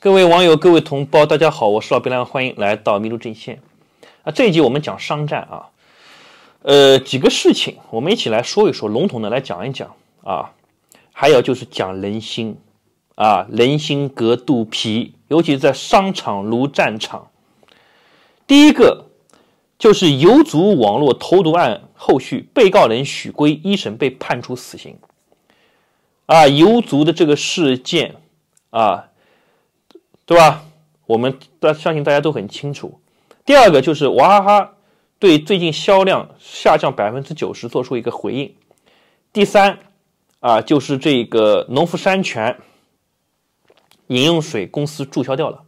各位网友，各位同胞，大家好，我是老兵亮，欢迎来到麋鹿阵线啊！这一集我们讲商战啊，呃，几个事情，我们一起来说一说，笼统的来讲一讲啊，还有就是讲人心啊，人心隔肚皮，尤其在商场如战场。第一个就是游族网络投毒案后续，被告人许归一审被判处死刑啊，游族的这个事件啊。对吧？我们大相信大家都很清楚。第二个就是娃哈哈对最近销量下降百分之九十做出一个回应。第三啊，就是这个农夫山泉饮用水公司注销掉了。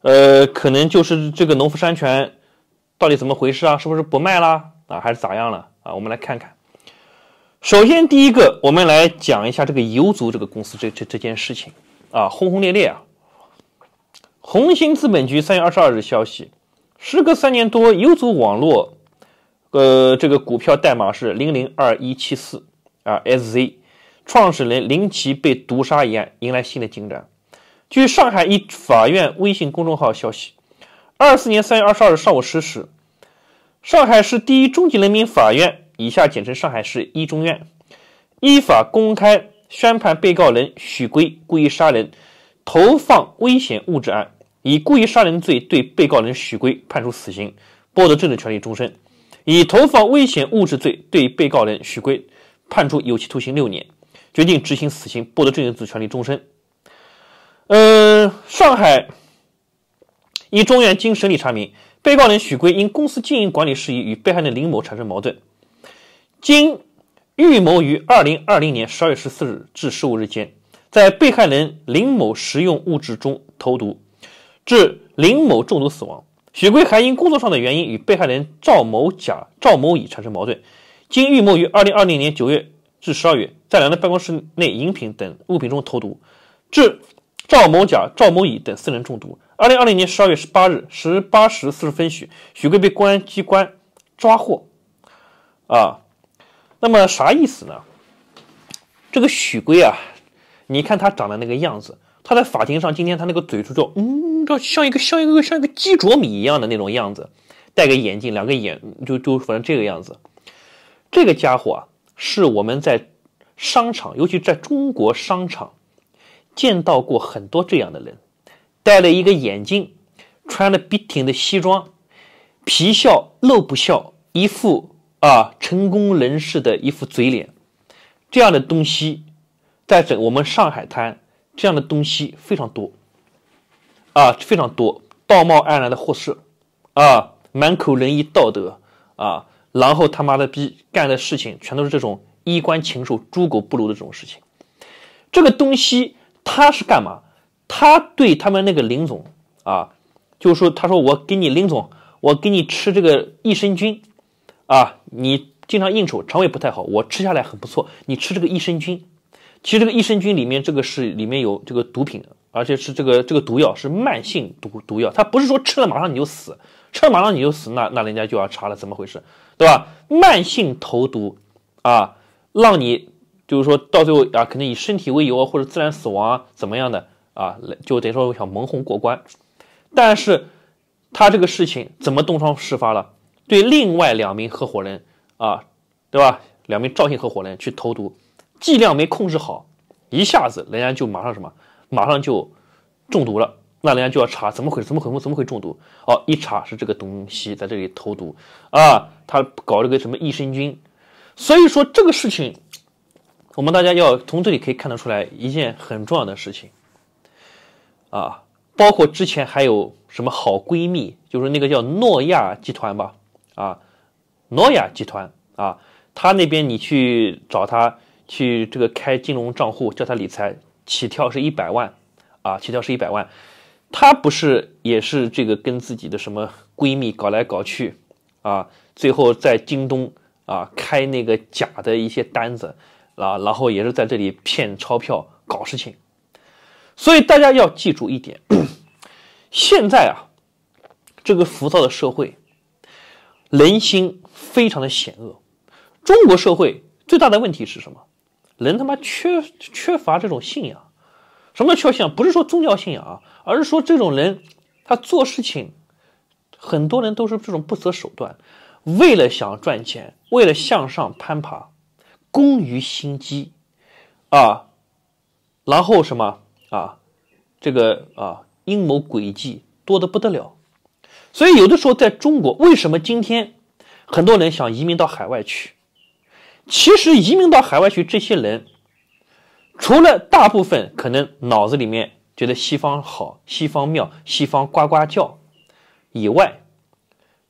呃，可能就是这个农夫山泉到底怎么回事啊？是不是不卖了啊？还是咋样了啊？我们来看看。首先第一个，我们来讲一下这个游族这个公司这这这件事情啊，轰轰烈烈啊。红星资本局三月二十二日消息，时隔三年多，游组网络，呃，这个股票代码是零零二一七四啊，SZ，创始人林奇被毒杀一案迎来新的进展。据上海一法院微信公众号消息，二四年三月二十二日上午十时，上海市第一中级人民法院（以下简称上海市一中院）依法公开宣判被告人许归故意杀人、投放危险物质案。以故意杀人罪对被告人许归判处死刑，剥夺政治权利终身；以投放危险物质罪对被告人许归判处有期徒刑六年，决定执行死刑，剥夺政治权利终身。呃，上海一中院经审理查明，被告人许归因公司经营管理事宜与被害人林某产生矛盾，经预谋于二零二零年十二月十四日至十五日间，在被害人林某食用物质中投毒。致林某中毒死亡。许贵还因工作上的原因与被害人赵某甲、赵某乙产生矛盾，经预谋于二零二零年九月至十二月，在两的办公室内饮品等物品中投毒，致赵某甲、赵某乙等四人中毒。二零二零年十二月十八日十八时四十分许，许贵被公安机关抓获。啊，那么啥意思呢？这个许贵啊，你看他长的那个样子，他在法庭上今天他那个嘴唇就嗯。像一个像一个像一个鸡啄米一样的那种样子，戴个眼镜，两个眼就就反正这个样子。这个家伙啊，是我们在商场，尤其在中国商场见到过很多这样的人，戴了一个眼镜，穿了笔挺的西装，皮笑肉不笑，一副啊成功人士的一副嘴脸。这样的东西，在整我们上海滩这样的东西非常多。啊，非常多道貌岸然的护士，啊，满口仁义道德啊，然后他妈的逼干的事情全都是这种衣冠禽兽、猪狗不如的这种事情。这个东西他是干嘛？他对他们那个林总啊，就说他说我给你林总，我给你吃这个益生菌，啊，你经常应酬，肠胃不太好，我吃下来很不错。你吃这个益生菌，其实这个益生菌里面这个是里面有这个毒品。而且是这个这个毒药是慢性毒毒药，他不是说吃了马上你就死，吃了马上你就死，那那人家就要查了，怎么回事，对吧？慢性投毒啊，让你就是说到最后啊，肯定以身体为由或者自然死亡啊，怎么样的啊，来就等于说想蒙混过关。但是他这个事情怎么东窗事发了？对另外两名合伙人啊，对吧？两名赵姓合伙人去投毒，剂量没控制好，一下子人家就马上什么？马上就中毒了，那人家就要查怎么回事？怎么回复，怎么会中毒？哦，一查是这个东西在这里投毒啊，他搞了个什么益生菌，所以说这个事情，我们大家要从这里可以看得出来一件很重要的事情啊，包括之前还有什么好闺蜜，就是那个叫诺亚集团吧，啊，诺亚集团啊，他那边你去找他去这个开金融账户，叫他理财。起跳是一百万，啊，起跳是一百万，她不是也是这个跟自己的什么闺蜜搞来搞去，啊，最后在京东啊开那个假的一些单子，啊，然后也是在这里骗钞票搞事情，所以大家要记住一点，现在啊这个浮躁的社会，人心非常的险恶，中国社会最大的问题是什么？人他妈缺缺乏这种信仰，什么叫缺信仰？不是说宗教信仰啊，而是说这种人他做事情，很多人都是这种不择手段，为了想赚钱，为了向上攀爬，攻于心机，啊，然后什么啊，这个啊阴谋诡计多的不得了。所以有的时候在中国，为什么今天很多人想移民到海外去？其实移民到海外去，这些人除了大部分可能脑子里面觉得西方好、西方妙、西方呱呱叫以外，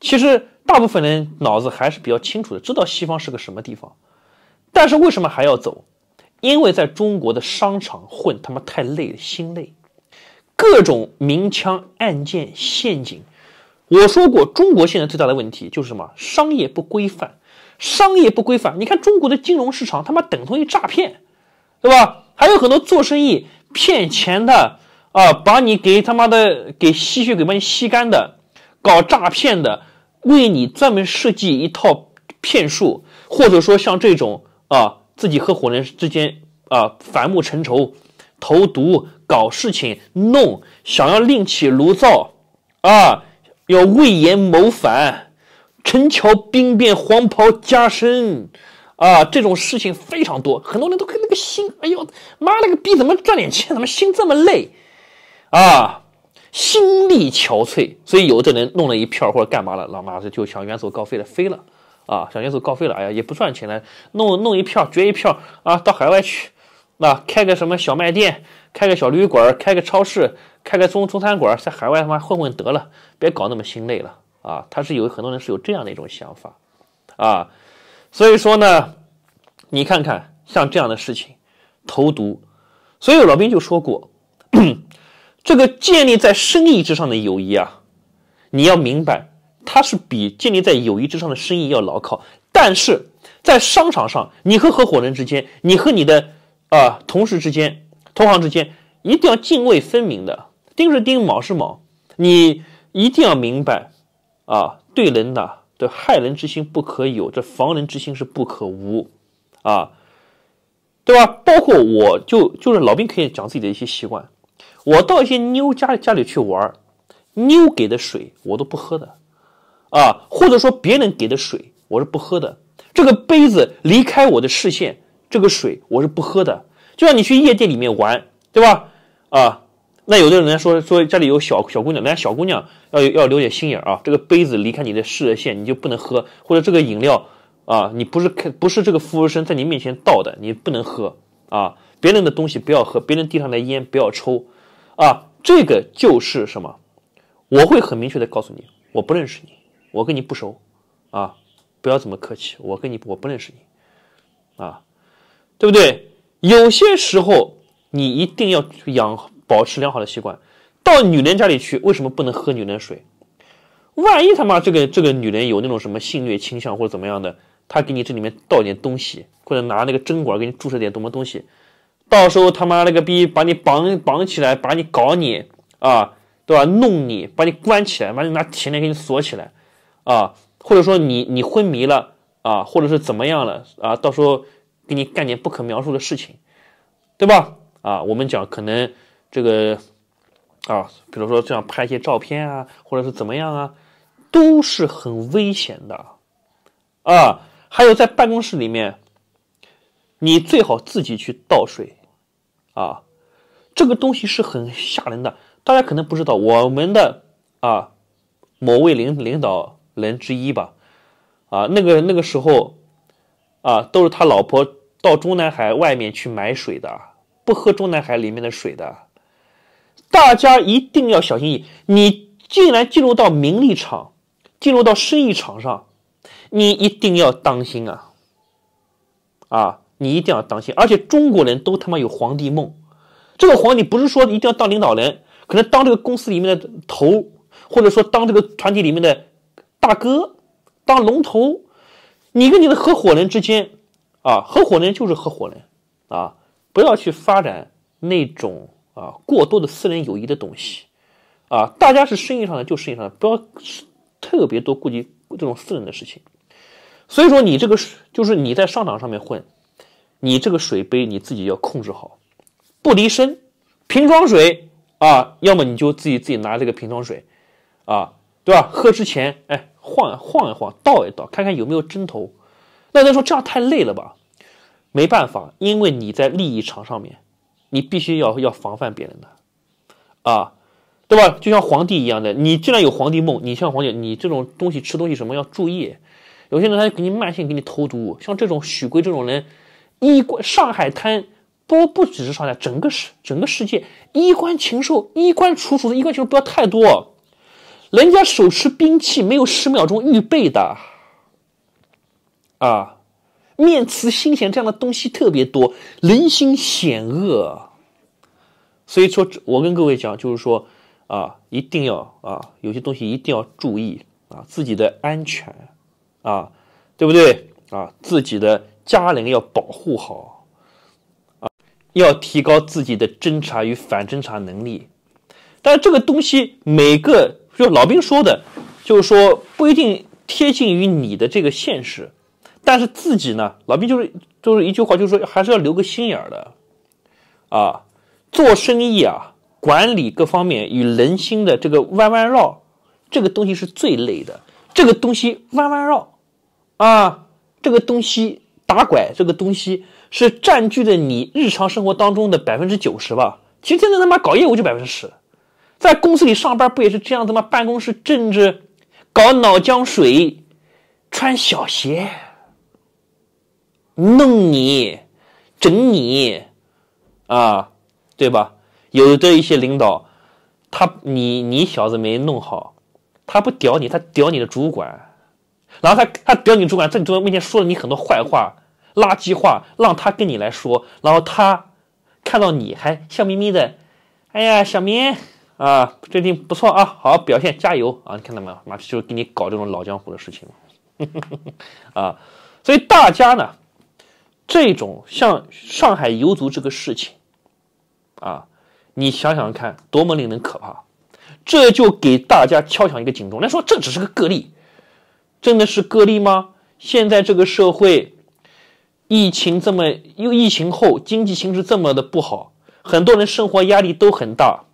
其实大部分人脑子还是比较清楚的，知道西方是个什么地方。但是为什么还要走？因为在中国的商场混，他妈太累了，心累，各种明枪暗箭陷阱。我说过，中国现在最大的问题就是什么？商业不规范。商业不规范，你看中国的金融市场，他妈等同于诈骗，对吧？还有很多做生意骗钱的啊，把你给他妈的给吸血，给把你吸干的，搞诈骗的，为你专门设计一套骗术，或者说像这种啊，自己合伙人之间啊，反目成仇，投毒搞事情弄，想要另起炉灶啊，要魏延谋反。陈桥兵变，黄袍加身，啊，这种事情非常多，很多人都跟那个心，哎呦，妈了个逼，怎么赚点钱，怎么心这么累，啊，心力憔悴，所以有的人弄了一票或者干嘛了，老妈子就想远走高飞了，飞了，啊，想远走高飞了，哎呀，也不赚钱了，弄弄一票，绝一票，啊，到海外去，那开个什么小卖店，开个小旅馆，开个超市，开个中中餐馆，在海外他妈混混得了，别搞那么心累了。啊，他是有很多人是有这样的一种想法，啊，所以说呢，你看看像这样的事情，投毒，所以老兵就说过，这个建立在生意之上的友谊啊，你要明白，它是比建立在友谊之上的生意要牢靠，但是在商场上，你和合伙人之间，你和你的啊同事之间、同行之间，一定要泾渭分明的，丁是丁，卯是卯，你一定要明白。啊，对人呐，的害人之心不可有，这防人之心是不可无，啊，对吧？包括我就就是老兵，可以讲自己的一些习惯。我到一些妞家家里去玩，妞给的水我都不喝的，啊，或者说别人给的水我是不喝的。这个杯子离开我的视线，这个水我是不喝的。就像你去夜店里面玩，对吧？啊。那有的人来说说家里有小小姑娘，人家小姑娘要要留点心眼啊。这个杯子离开你的视线，你就不能喝；或者这个饮料啊，你不是看不是这个服务生在你面前倒的，你不能喝啊。别人的东西不要喝，别人递上的烟不要抽啊。这个就是什么？我会很明确的告诉你，我不认识你，我跟你不熟啊，不要这么客气，我跟你我不认识你啊，对不对？有些时候你一定要养。保持良好的习惯，到女人家里去，为什么不能喝女人水？万一他妈这个这个女人有那种什么性虐倾向或者怎么样的，她给你这里面倒点东西，或者拿那个针管给你注射点什么东西，到时候他妈那个逼把你绑绑起来，把你搞你啊，对吧？弄你，把你关起来，把你拿铁链给你锁起来，啊，或者说你你昏迷了啊，或者是怎么样了啊？到时候给你干点不可描述的事情，对吧？啊，我们讲可能。这个啊，比如说这样拍一些照片啊，或者是怎么样啊，都是很危险的啊。还有在办公室里面，你最好自己去倒水啊，这个东西是很吓人的。大家可能不知道，我们的啊某位领领导人之一吧，啊那个那个时候啊，都是他老婆到中南海外面去买水的，不喝中南海里面的水的。大家一定要小心翼翼。你既然进入到名利场，进入到生意场上，你一定要当心啊！啊，你一定要当心。而且中国人都他妈有皇帝梦，这个皇帝不是说一定要当领导人，可能当这个公司里面的头，或者说当这个团体里面的大哥，当龙头。你跟你的合伙人之间啊，合伙人就是合伙人啊，不要去发展那种。啊，过多的私人友谊的东西，啊，大家是生意上的就生意上的，不要特别多顾及这种私人的事情。所以说，你这个就是你在商场上面混，你这个水杯你自己要控制好，不离身，瓶装水啊，要么你就自己自己拿这个瓶装水，啊，对吧？喝之前，哎，晃晃一晃，倒一倒，看看有没有针头。那他人说这样太累了吧？没办法，因为你在利益场上面。你必须要要防范别人的，啊，对吧？就像皇帝一样的，你既然有皇帝梦，你像皇帝，你这种东西吃东西什么要注意？有些人他就给你慢性给你投毒，像这种许归这种人，衣冠上海滩不不只是上海，整个世整个世界衣冠禽兽、衣冠楚楚的衣冠禽兽不要太多，人家手持兵器，没有十秒钟预备的，啊。面慈心险这样的东西特别多，人心险恶，所以说，我跟各位讲，就是说，啊，一定要啊，有些东西一定要注意啊，自己的安全，啊，对不对？啊，自己的家人要保护好，啊，要提高自己的侦查与反侦查能力。但是这个东西，每个就老兵说的，就是说不一定贴近于你的这个现实。但是自己呢，老毕就是就是一句话，就是说还是要留个心眼儿的，啊，做生意啊，管理各方面与人心的这个弯弯绕，这个东西是最累的。这个东西弯弯绕，啊，这个东西打拐，这个东西是占据了你日常生活当中的百分之九十吧？其实现在他妈搞业务就百分之十，在公司里上班不也是这样子吗？办公室政治，搞脑浆水，穿小鞋。弄你，整你，啊，对吧？有的一些领导，他你你小子没弄好，他不屌你，他屌你的主管，然后他他屌你主管，在你主管面前说了你很多坏话、垃圾话，让他跟你来说，然后他看到你还笑眯眯的，哎呀，小明啊，最近不错啊，好表现，加油啊！你看到没有？妈逼，就是给你搞这种老江湖的事情哼。啊！所以大家呢？这种像上海游族这个事情，啊，你想想看，多么令人可怕！这就给大家敲响一个警钟。来说这只是个个例，真的是个例吗？现在这个社会，疫情这么又疫情后，经济形势这么的不好，很多人生活压力都很大。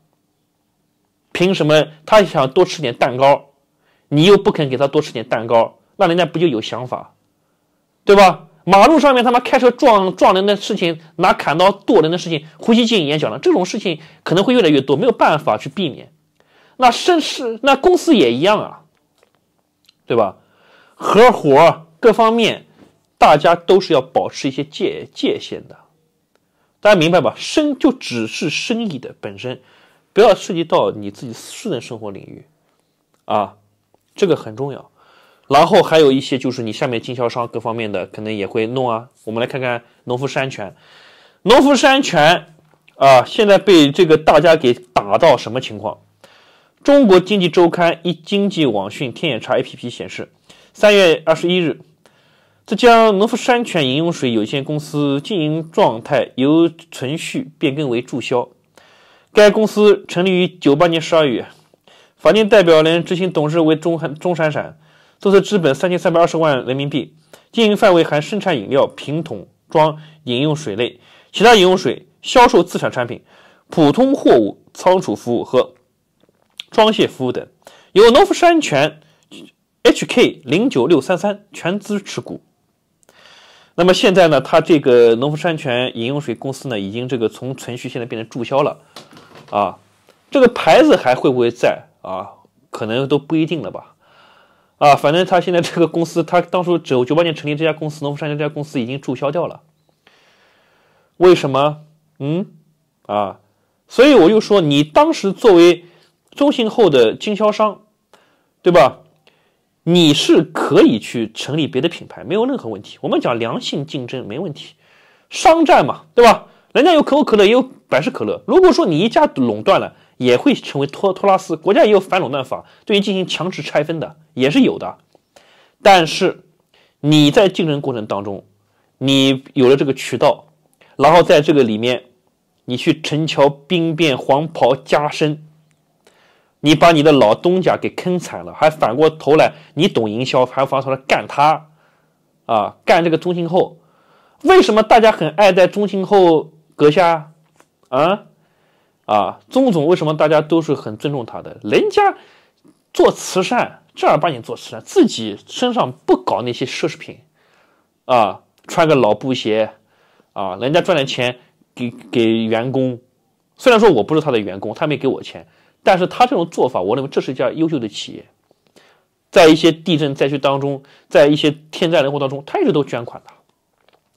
凭什么他想多吃点蛋糕，你又不肯给他多吃点蛋糕，那人家不就有想法，对吧？马路上面他妈开车撞撞人的事情，拿砍刀剁人的事情，胡吸进也讲了，这种事情可能会越来越多，没有办法去避免。那生是那公司也一样啊，对吧？合伙各方面，大家都是要保持一些界界限的，大家明白吧？生就只是生意的本身，不要涉及到你自己私人生活领域，啊，这个很重要。然后还有一些就是你下面经销商各方面的可能也会弄啊。我们来看看农夫山泉，农夫山泉啊，现在被这个大家给打到什么情况？中国经济周刊一经济网讯，天眼查 APP 显示，三月二十一日，浙江农夫山泉饮用水有限公司经营状态由存续变更为注销。该公司成立于九八年十二月，法定代表人、执行董事为钟钟闪闪。注册资本三千三百二十万人民币，经营范围含生产饮料瓶桶装饮用水类、其他饮用水销售、自产产品、普通货物仓储服务和装卸服务等。由农夫山泉 HK 零九六三三全资持股。那么现在呢，它这个农夫山泉饮用水公司呢，已经这个从存续现在变成注销了，啊，这个牌子还会不会在啊？可能都不一定了吧。啊，反正他现在这个公司，他当初九九八年成立这家公司，农夫山泉这家公司已经注销掉了。为什么？嗯，啊，所以我就说，你当时作为中信后的经销商，对吧？你是可以去成立别的品牌，没有任何问题。我们讲良性竞争没问题，商战嘛，对吧？人家有可口可乐，也有百事可乐。如果说你一家垄断了。也会成为托托拉斯，国家也有反垄断法，对于进行强制拆分的也是有的。但是你在竞争过程当中，你有了这个渠道，然后在这个里面，你去陈桥兵变、黄袍加身，你把你的老东家给坑惨了，还反过头来，你懂营销，还反过头来干他啊！干这个中庆后，为什么大家很爱戴中庆后阁下啊？啊，宗总为什么大家都是很尊重他的？人家做慈善，正儿八经做慈善，自己身上不搞那些奢侈品，啊，穿个老布鞋，啊，人家赚点钱给给员工。虽然说我不是他的员工，他没给我钱，但是他这种做法，我认为这是一家优秀的企业。在一些地震灾区当中，在一些天灾人祸当中，他一直都捐款的，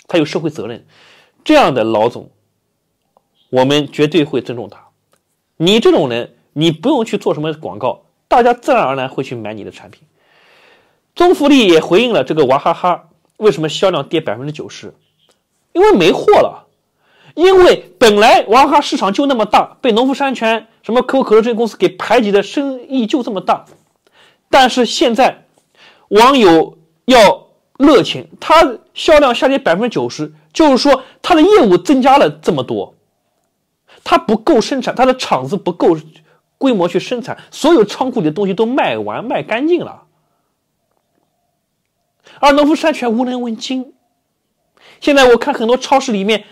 他有社会责任。这样的老总，我们绝对会尊重他。你这种人，你不用去做什么广告，大家自然而然会去买你的产品。宗馥莉也回应了这个娃哈哈为什么销量跌百分之九十，因为没货了，因为本来娃哈哈市场就那么大，被农夫山泉什么可口可乐这些公司给排挤的生意就这么大，但是现在网友要热情，它销量下跌百分之九十，就是说它的业务增加了这么多。它不够生产，它的厂子不够规模去生产，所有仓库里的东西都卖完卖干净了，而农夫山泉无人问津。现在我看很多超市里面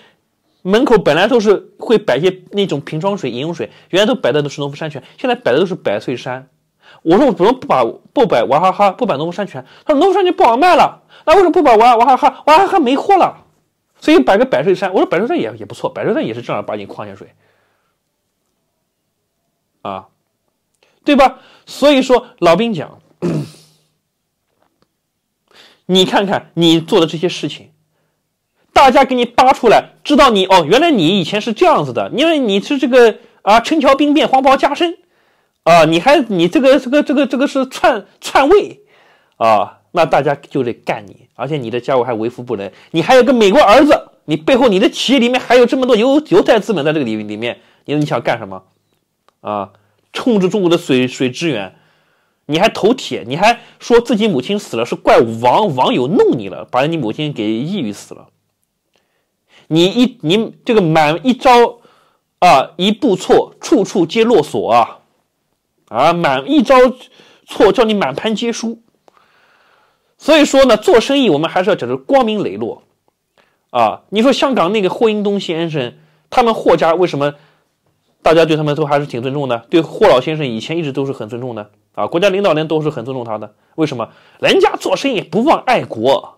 门口本来都是会摆些那种瓶装水、饮用水，原来都摆的都是农夫山泉，现在摆的都是百岁山。我说我怎么不把不摆娃哈哈，不摆农夫山泉，他说农夫山泉不好卖了，那为什么不把娃娃哈哈娃哈哈没货了，所以摆个百岁山。我说百岁山也也不错，百岁山也是正儿八经矿泉水。啊，对吧？所以说，老兵讲，你看看你做的这些事情，大家给你扒出来，知道你哦，原来你以前是这样子的。因为你是这个啊，陈桥兵变，黄袍加身，啊，你还你这个这个这个这个是篡篡位啊，那大家就得干你。而且你的家务还为富不仁，你还有个美国儿子，你背后你的企业里面还有这么多犹犹太资本在这个里里面，你你想干什么？啊！控制中国的水水资源，你还头铁，你还说自己母亲死了是怪网网友弄你了，把你母亲给抑郁死了。你一你这个满一招，啊，一步错，处处皆落锁啊！啊，满一招错，叫你满盘皆输。所以说呢，做生意我们还是要讲究光明磊落啊！你说香港那个霍英东先生，他们霍家为什么？大家对他们都还是挺尊重的，对霍老先生以前一直都是很尊重的啊，国家领导人都是很尊重他的。为什么人家做生意不忘爱国？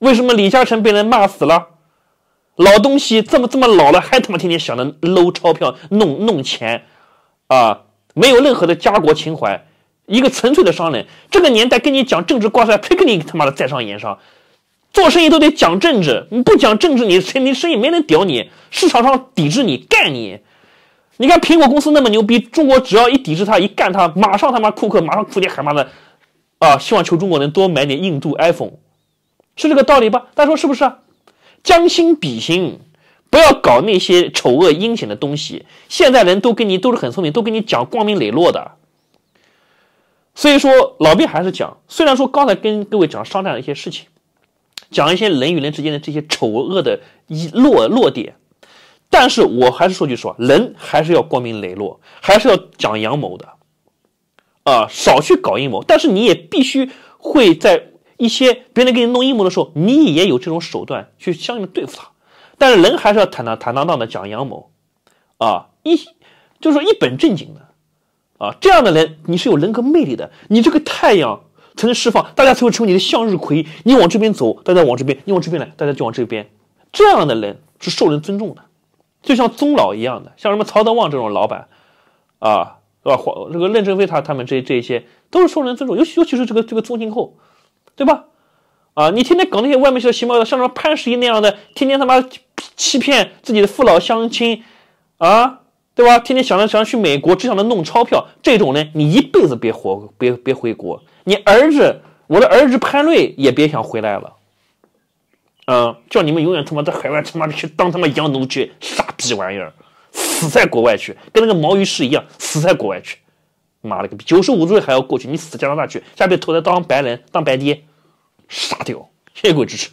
为什么李嘉诚被人骂死了？老东西这么这么老了，还他妈天天想着搂钞票弄弄钱啊，没有任何的家国情怀，一个纯粹的商人。这个年代跟你讲政治挂帅，谁跟你他妈的在商言商。做生意都得讲政治，你不讲政治，你你生意没人屌你，市场上抵制你，干你。你看苹果公司那么牛逼，中国只要一抵制他，一干他，马上他妈库克马上哭爹喊妈的啊！希望求中国能多买点印度 iPhone，是这个道理吧？大家说是不是啊？将心比心，不要搞那些丑恶阴险的东西。现在人都跟你都是很聪明，都跟你讲光明磊落的。所以说，老毕还是讲，虽然说刚才跟各位讲商战的一些事情。讲一些人与人之间的这些丑恶的一落落点，但是我还是说句说，人还是要光明磊落，还是要讲阳谋的，啊，少去搞阴谋，但是你也必须会在一些别人给你弄阴谋的时候，你也有这种手段去相应的对付他。但是人还是要坦荡坦荡荡的讲阳谋，啊，一就是说一本正经的，啊，这样的人你是有人格魅力的，你这个太阳。才能释放，大家才会成为你的向日葵。你往这边走，大家往这边；你往这边来，大家就往这边。这样的人是受人尊重的，就像宗老一样的，像什么曹德旺这种老板，啊，对吧？或这个任正非他他们这这些都是受人尊重，尤尤其是这个这个宗庆后，对吧？啊，你天天搞那些外面些邪门的，像什么潘石屹那样的，天天他妈欺骗自己的父老乡亲，啊，对吧？天天想着想着去美国，只想着弄钞票，这种呢，你一辈子别活，别别回国。你儿子，我的儿子潘瑞也别想回来了，嗯，叫你们永远他妈在海外他妈的去当他妈洋奴去，傻逼玩意儿，死在国外去，跟那个毛于是一样死在国外去，妈了个逼，九十五岁还要过去，你死加拿大去，下面投胎当白人当白爹，傻屌，谢谢各位支持。